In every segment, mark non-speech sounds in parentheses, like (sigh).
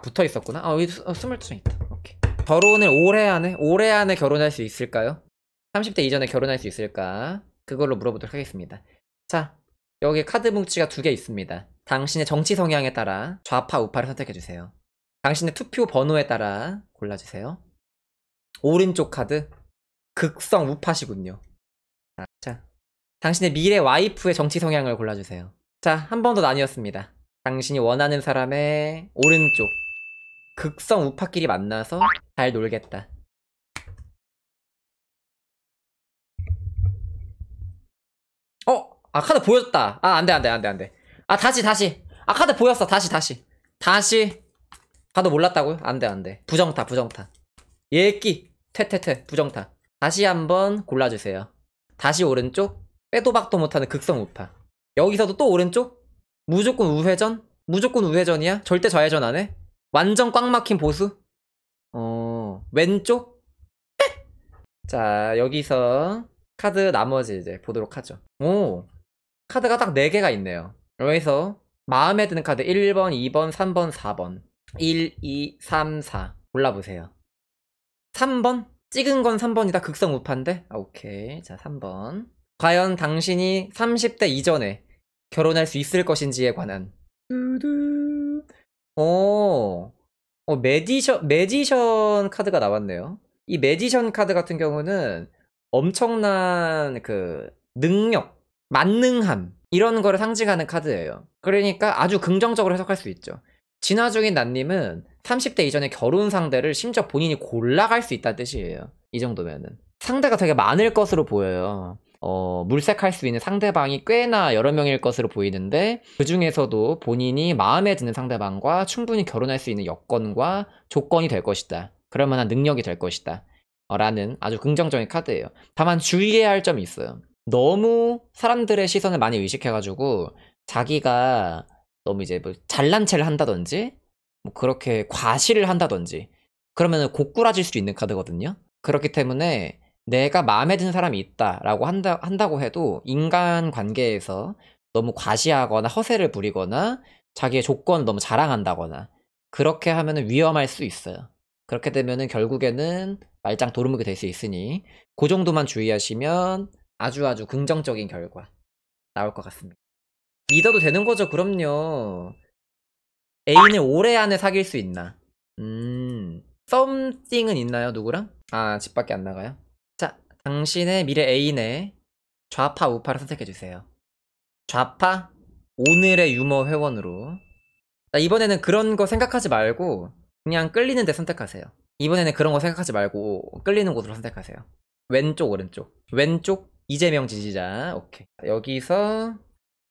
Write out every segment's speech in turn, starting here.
붙어 있었구나 아 여기 어, 22장 있다 오케이 결혼을 올해 안에 올해 안에 결혼할 수 있을까요? 30대 이전에 결혼할 수 있을까? 그걸로 물어보도록 하겠습니다 자 여기 카드 뭉치가 두 개 있습니다 당신의 정치 성향에 따라 좌파 우파를 선택해주세요 당신의 투표 번호에 따라 골라주세요 오른쪽 카드 극성 우파시군요 자 당신의 미래 와이프의 정치 성향을 골라주세요 자한 번 더 나뉘었습니다 당신이 원하는 사람의 오른쪽 극성 우파끼리 만나서 잘 놀겠다. 어? 아 카드 보였다. 아 안돼 안돼 안돼 안돼. 아 다시 다시. 아 카드 보였어. 다시 다시. 다시. 카드 몰랐다고요? 안돼 안돼. 부정타 부정타. 예끼. 퇴퇴퇴 부정타. 다시 한번 골라주세요. 다시 오른쪽. 빼도 박도 못하는 극성 우파. 여기서도 또 오른쪽? 무조건 우회전? 무조건 우회전이야? 절대 좌회전 안 해? 완전 꽉 막힌 보수? 어, 왼쪽? 네! 자, 여기서 카드 나머지 이제 보도록 하죠. 오, 카드가 딱 4개가 있네요. 여기서 마음에 드는 카드 1번, 2번, 3번, 4번. 1, 2, 3, 4. 골라보세요. 3번? 찍은 건 3번이다. 극성 우파인데? 아, 오케이. 자, 3번. 과연 당신이 30대 이전에 결혼할 수 있을 것인지에 관한. 두두. 오, 어, 어 매디션, 매디션 카드가 나왔네요. 이 매디션 카드 같은 경우는 엄청난 그 능력, 만능함, 이런 거를 상징하는 카드예요. 그러니까 아주 긍정적으로 해석할 수 있죠. 진화 중인 난님은 30대 이전에 결혼 상대를 심지어 본인이 골라갈 수 있다는 뜻이에요. 이 정도면은. 상대가 되게 많을 것으로 보여요. 어, 물색할 수 있는 상대방이 꽤나 여러 명일 것으로 보이는데 그 중에서도 본인이 마음에 드는 상대방과 충분히 결혼할 수 있는 여건과 조건이 될 것이다. 그럴 만한 능력이 될 것이다. 어, 라는 아주 긍정적인 카드예요. 다만 주의해야 할 점이 있어요. 너무 사람들의 시선을 많이 의식해가지고 자기가 너무 이제 뭐 잘난 체를 한다든지 뭐 그렇게 과시를 한다든지 그러면 은 고꾸라질 수 있는 카드거든요. 그렇기 때문에 내가 마음에 드는 사람이 있다라고 한다, 한다고 해도 인간 관계에서 너무 과시하거나 허세를 부리거나 자기의 조건을 너무 자랑한다거나 그렇게 하면 위험할 수 있어요. 그렇게 되면 결국에는 말짱 도루묵이 될 수 있으니 그 정도만 주의하시면 아주 아주 긍정적인 결과 나올 것 같습니다. 믿어도 되는 거죠? 그럼요. 애인을 올해 안에 사귈 수 있나? 음... 썸띵은 있나요? 누구랑? 아, 집 밖에 안 나가요? 당신의 미래 애인의 좌파 우파를 선택해주세요. 좌파 오늘의 유머 회원으로 자, 이번에는 그런 거 생각하지 말고 그냥 끌리는 데 선택하세요. 이번에는 그런 거 생각하지 말고 끌리는 곳으로 선택하세요. 왼쪽 오른쪽 왼쪽 이재명 지지자 오케이 여기서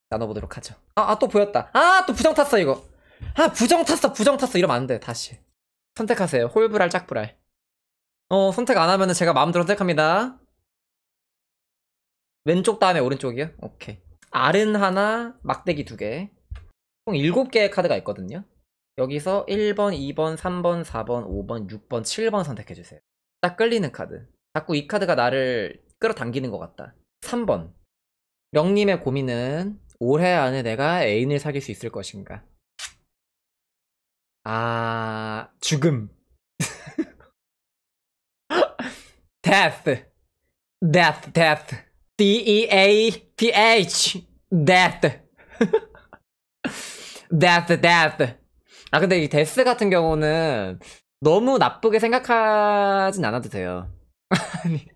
나눠보도록 하죠 아또 아, 아 보였다 아 또 부정 탔어 이거 아 부정 탔어 부정 탔어 이러면 안돼 다시 선택하세요 홀브랄 짝브랄 어 선택 안 하면은 제가 마음대로 선택합니다 왼쪽 다음에 오른쪽이요? 오케이 아른 하나 막대기 두개 총 7개의 카드가 있거든요 여기서 1번, 2번, 3번, 4번, 5번, 6번, 7번 선택해주세요 딱 끌리는 카드 자꾸 이 카드가 나를 끌어당기는 것 같다 3번 명님의 고민은 올해 안에 내가 애인을 사귈 수 있을 것인가 아... 죽음 (laughs) death, death, death, D E A T H, death, (laughs) death, death. 아 근데 이 데스 같은 경우는 너무 나쁘게 생각하진 않아도 돼요. (laughs) 아니,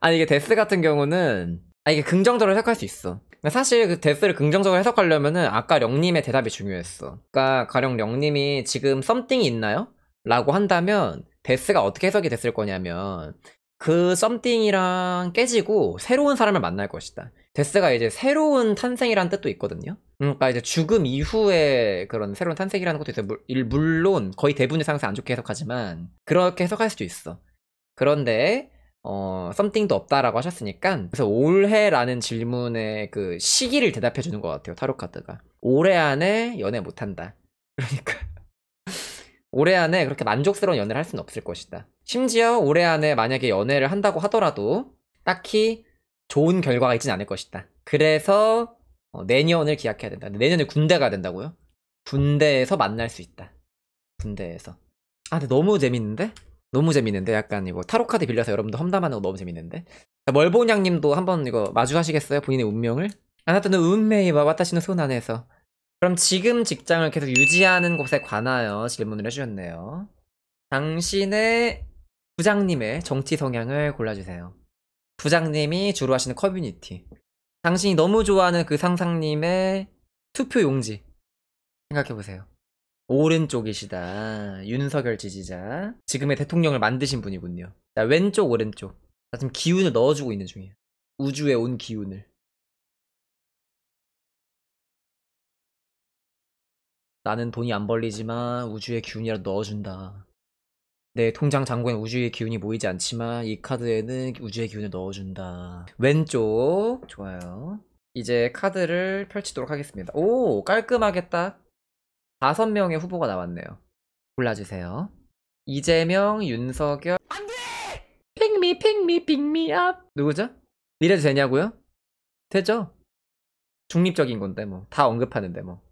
아니 이게 데스 같은 경우는 아 이게 긍정적으로 해석할 수 있어. 사실 그 데스를 긍정적으로 해석하려면은 아까 영님의 대답이 중요했어. 그러니까 가령 영님이 지금 썸띵이 있나요? 라고 한다면 데스가 어떻게 해석이 됐을 거냐면 그 썸띵이랑 깨지고 새로운 사람을 만날 것이다. 데스가 이제 새로운 탄생이라는 뜻도 있거든요. 그러니까 이제 죽음 이후에 그런 새로운 탄생이라는 것도 있어 물론 거의 대부분의 상황에서 안 좋게 해석하지만 그렇게 해석할 수도 있어. 그런데 어, 썸띵도 없다라고 하셨으니까 그래서 올해라는 질문의 그 시기를 대답해 주는 것 같아요. 타로 카드가 올해 안에 연애 못한다. (laughs) 그러니까 올해 안에 그렇게 만족스러운 연애를 할 수는 없을 것이다. 심지어 올해 안에 만약에 연애를 한다고 하더라도 딱히 좋은 결과가 있지는 않을 것이다. 그래서 어, 내년을 기약해야 된다. 내년에 군대 가야 된다고요? 군대에서 만날 수 있다. 군대에서. 아, 근데 너무 재밌는데? 너무 재밌는데? 약간 이거 타로카드 빌려서 여러분도 험담하는 거 너무 재밌는데? 멀보냥님도 한번 이거 마주하시겠어요? 본인의 운명을? 아나토는 운명이 와 와타시는 손 안에서 그럼 지금 직장을 계속 유지하는 곳에 관하여 질문을 해주셨네요. 당신의 부장님의 정치 성향을 골라주세요. 부장님이 주로 하시는 커뮤니티. 당신이 너무 좋아하는 그 상상님의 투표 용지. 생각해보세요. 오른쪽이시다. 윤석열 지지자. 지금의 대통령을 만드신 분이군요. 자, 왼쪽, 오른쪽. 자, 지금 기운을 넣어주고 있는 중이에요. 우주에 온 기운을. 나는 돈이 안 벌리지만 우주의 기운이라도 넣어준다. 내 통장 잔고엔 우주의 기운이 모이지 않지만 이 카드에는 우주의 기운을 넣어준다. 왼쪽 좋아요. 이제 카드를 펼치도록 하겠습니다. 오깔끔하겠딱 다섯 명의 후보가 나왔네요. 골라주세요. 이재명, 윤석열. 안돼! 핑미 핑미 핑미압. 누구죠? 이래도 되냐고요? 되죠. 중립적인 건데 뭐다 언급하는데 뭐.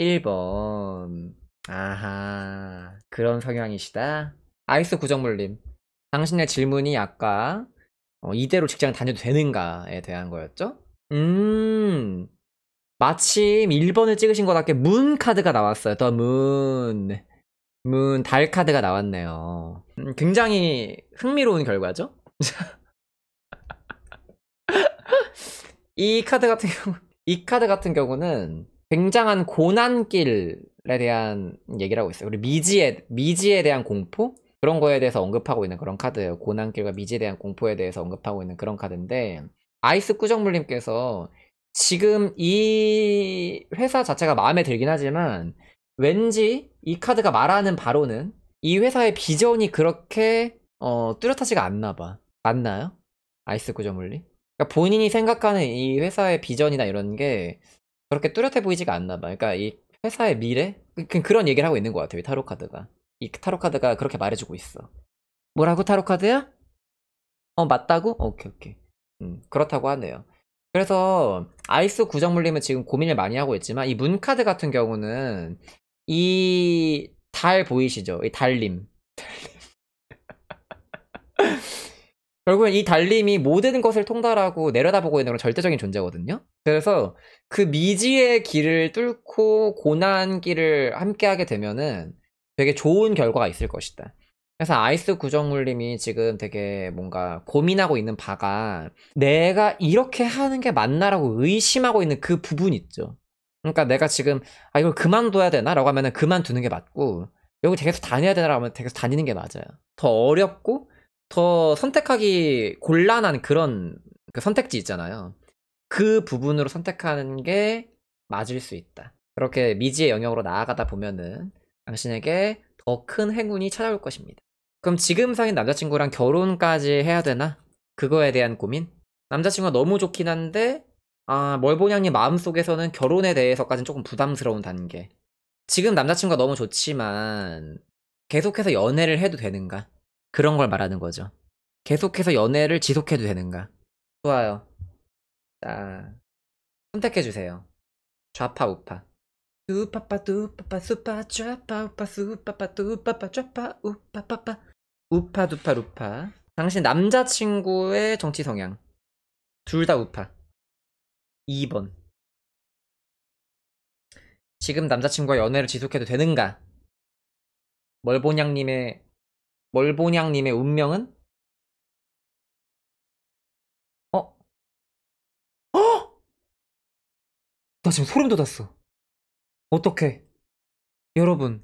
1번. 아하, 그런 성향이시다. 아이스 구정물님. 당신의 질문이 아까 어, 이대로 직장 다녀도 되는가에 대한 거였죠? 음, 마침 1번을 찍으신 것답게 문 카드가 나왔어요. 더 문. 문, 달 카드가 나왔네요. 음, 굉장히 흥미로운 결과죠? (laughs) 이 카드 같은 경우, 이 카드 같은 경우는 굉장한 고난길에 대한 얘기를 하고 있어요. 우리 미지에 미지에 대한 공포 그런 거에 대해서 언급하고 있는 그런 카드예요. 고난길과 미지에 대한 공포에 대해서 언급하고 있는 그런 카드인데 아이스 꾸정물님께서 지금 이 회사 자체가 마음에 들긴 하지만 왠지 이 카드가 말하는 바로는 이 회사의 비전이 그렇게 어, 뚜렷하지가 않나 봐. 맞나요? 아이스 꾸정물님? 그러니까 본인이 생각하는 이 회사의 비전이나 이런 게 그렇게 뚜렷해 보이지가 않나 봐. 그러니까 이 회사의 미래? 그, 그, 그런 얘기를 하고 있는 것 같아요. 이 타로 카드가. 이 타로 카드가 그렇게 말해주고 있어. 뭐라고 타로 카드야? 어 맞다고? 오케이 오케이. 음, 그렇다고 하네요. 그래서 아이스 구정물님은 지금 고민을 많이 하고 있지만 이 문 카드 같은 경우는 이 달 보이시죠? 이 달림. 결국엔 이달님이 모든 것을 통달하고 내려다보고 있는 그런 절대적인 존재거든요. 그래서 그 미지의 길을 뚫고 고난 길을 함께하게 되면은 되게 좋은 결과가 있을 것이다. 그래서 아이스 구정물님이 지금 되게 뭔가 고민하고 있는 바가 내가 이렇게 하는 게 맞나라고 의심하고 있는 그 부분 있죠. 그러니까 내가 지금 아 이걸 그만둬야 되나라고 하면은 그만두는 게 맞고 여기 계속 다녀야 되나라고 하면 계속 다니는 게 맞아요. 더 어렵고 더 선택하기 곤란한 그런 그 선택지 있잖아요. 그 부분으로 선택하는 게 맞을 수 있다. 그렇게 미지의 영역으로 나아가다 보면은 당신에게 더 큰 행운이 찾아올 것입니다. 그럼 지금 사귄 남자친구랑 결혼까지 해야 되나? 그거에 대한 고민? 남자친구가 너무 좋긴 한데, 아, 멀보냥님 마음속에서는 결혼에 대해서까지는 조금 부담스러운 단계. 지금 남자친구가 너무 좋지만, 계속해서 연애를 해도 되는가? 그런 걸 말하는 거죠. 계속해서 연애를 지속해도 되는가? 좋아요. 자, 선택해주세요. 좌파, 우파. 우파파, 두파파, 수파, 좌파, 우파, 수파파, 두파파, 좌파, 우파파파. 우파, 두파, 루파. 당신 남자친구의 정치 성향. 둘 다 우파. 2번. 지금 남자친구와 연애를 지속해도 되는가? 멀보냥님의 멀보냥님의 운명은? 어? 어? 나 지금 소름 돋았어. 어떡해. 여러분,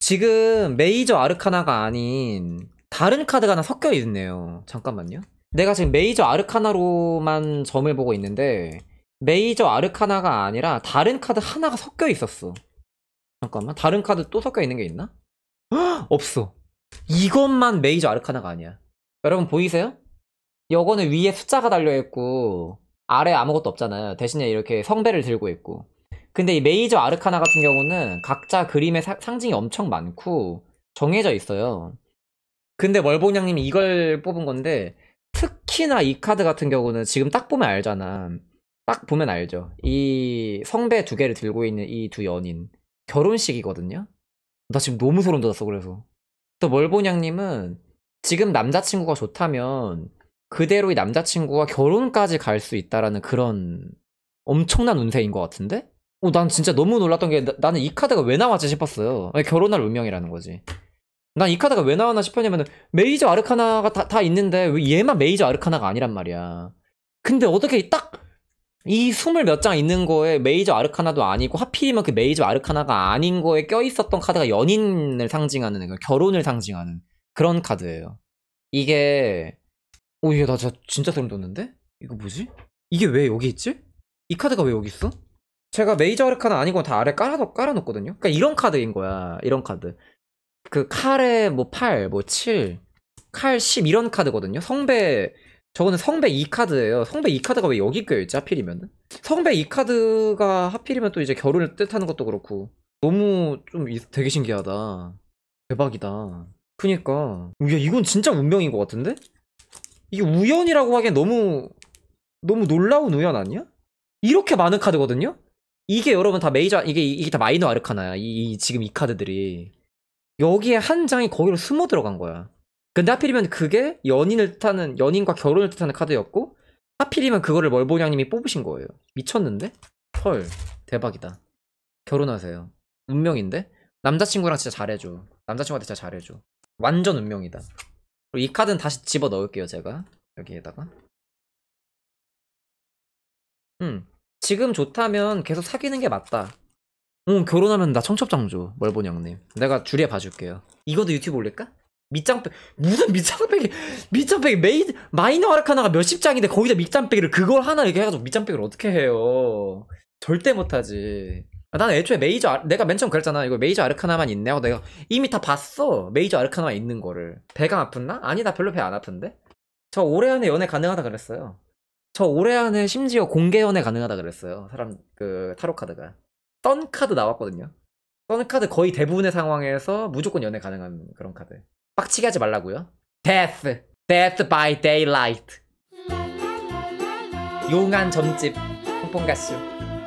지금 메이저 아르카나가 아닌 다른 카드가 하나 섞여 있네요. 잠깐만요. 내가 지금 메이저 아르카나로만 점을 보고 있는데 메이저 아르카나가 아니라 다른 카드 하나가 섞여 있었어. 잠깐만, 다른 카드 또 섞여 있는 게 있나? 없어. 이것만 메이저 아르카나가 아니야. 여러분 보이세요? 요거는 위에 숫자가 달려있고 아래 아무것도 없잖아요. 대신에 이렇게 성배를 들고 있고. 근데 이 메이저 아르카나 같은 경우는 각자 그림의 사, 상징이 엄청 많고 정해져 있어요. 근데 멀봉양님이 이걸 뽑은 건데 특히나 이 카드 같은 경우는 지금 딱 보면 알잖아. 딱 보면 알죠. 이 성배 두 개를 들고 있는 이 두 연인 결혼식이거든요. 나 지금 너무 소름 돋았어 그래서. 또 멀보냥님은 지금 남자친구가 좋다면 그대로 이 남자친구가 결혼까지 갈 수 있다라는 그런 엄청난 운세인 것 같은데? 어, 난 진짜 너무 놀랐던 게 나, 는이 카드가 왜 나왔지 싶었어요. 결혼할 운명이라는 거지. 난 이 카드가 왜 나왔나 싶었냐면 메이저 아르카나가 다, 다 있는데 왜 얘만 메이저 아르카나가 아니란 말이야. 근데 어떻게 딱이 스물 몇 장 있는 거에 메이저 아르카나도 아니고 하필이면 그 메이저 아르카나가 아닌 거에 껴있었던 카드가 연인을 상징하는 결혼을 상징하는 그런 카드예요 이게 오 이게 나 진짜 소름 돋는데? 이거 뭐지? 이게 왜 여기 있지? 이 카드가 왜 여기 있어? 제가 메이저 아르카나 아니고 다 아래 깔아놓, 깔아놓거든요 그러니까 이런 카드인 거야 이런 카드 그 칼에 뭐 8, 뭐 7, 칼 10 이런 카드거든요 성배 저거는 성배 2카드예요. 성배 2카드가 왜 여기 껴있지 하필이면은? 성배 2카드가 하필이면 또 이제 결혼을 뜻하는 것도 그렇고 너무 좀 되게 신기하다. 대박이다. 그니까 야 이건 진짜 운명인 것 같은데? 이게 우연이라고 하기엔 너무 너무 놀라운 우연 아니야? 이렇게 많은 카드거든요? 이게 여러분 다 메이저 이게 이게 다 마이너 아르카나야. 이, 이 지금 이 카드들이 여기에 한 장이 거기로 숨어 들어간 거야. 근데 하필이면 그게 연인을 뜻하는 연인과 결혼을 뜻하는 카드였고 하필이면 그거를 멀보냥님이 뽑으신 거예요. 미쳤는데? 헐 대박이다. 결혼하세요. 운명인데? 남자친구랑 진짜 잘해줘. 남자친구한테 진짜 잘해줘. 완전 운명이다. 그리고 이 카드는 다시 집어 넣을게요 제가 여기에다가. 음 지금 좋다면 계속 사귀는 게 맞다. 응 결혼하면 나 청첩장 조 멀보냥님. 내가 줄여 봐줄게요. 이것도 유튜브 올릴까? 밑장빼 무슨 밑장빼기 밑장빼기 메이 드 마이너 아르카나가 몇십 장인데 거기다 밑장빼기를 그걸 하나 이렇게 해가지고 밑장빼기를 어떻게 해요 절대 못하지 나는 아, 애초에 메이저 아, 내가 맨 처음 그랬잖아 이거 메이저 아르카나만 있네 하고 내가 이미 다 봤어 메이저 아르카나만 있는 거를 배가 아픈나 아니 나 별로 배 안 아픈데 저 올해 안에 연애 가능하다 그랬어요 저 올해 안에 심지어 공개 연애 가능하다 그랬어요 사람 그 타로 카드가 썬 카드 나왔거든요 썬 카드 거의 대부분의 상황에서 무조건 연애 가능한 그런 카드 빡치게 하지 말라고요. Death, Death by Daylight. 용한 점집, 뽕뽕가스.